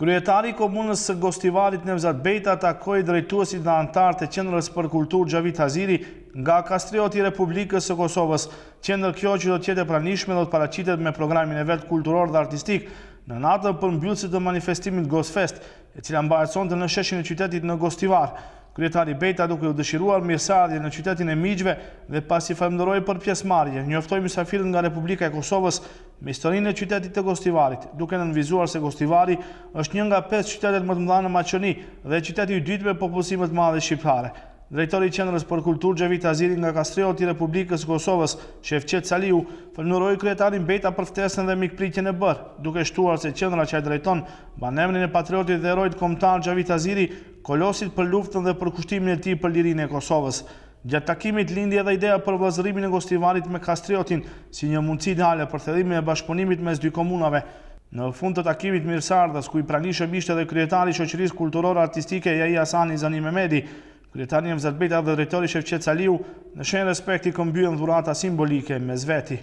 Kryetari Komunës së Gostivarit Nevzat Bejta takoj drejtuasit në antarë të qendrës për kulturë Gjavit Haziri nga Kastrioti Republikës së Kosovës. Qendrë kjo që do tjetë e pranishme do të paracitet me programin e vetë kulturor dhe artistik në natër për mbjullësit të manifestimit Gostfest, e cila mba e të në sheshin e qytetit në Gostivar. Kryetari Bejta duke u dëshiruar mirësardje në qytetin e Mijgjve dhe pas i për pjesmarje. Njoftoj misafirën nga Republika e Kosovës me historinë e qytetit të Gostivarit, duke nënvizuar se Gostivari është një nga 5 qytetet më të mëdha në Maqoni dhe qyteti i dytë me popullsi madhe të madh shqiptare. Drejtori i Qendrës për Kulturë Xhevit Aziri nga Kastrioti i Republikës së Kosovës, Shefqet Saliu, falënderoi kryetarin Beta për ftesën dhe mikpritjen e bërë, duke shtuar se qendra që ai drejton mban emrin e patriotit dhe heroit kombëtar Xhevit Aziri, kolosit për luftën dhe për kushtimin e tij për lirinë e Kosovës. Gjatë takimit lindi edhe ideja për vazërimin e gostivarit me Kastriotin, si një mundësi ideale për thedhimi e bashkëponimit me dy komunave. Në fund të takimit mirësardhës, ku i prani shëbishtë edhe kryetari qëqërisë kulturore artistike, ja i Asani Zani Mehmedi, kryetari një mëzatbeta dhe drejtori Shevqet Saliu, në shenë respekti këmbyën dhurata simbolike me zveti.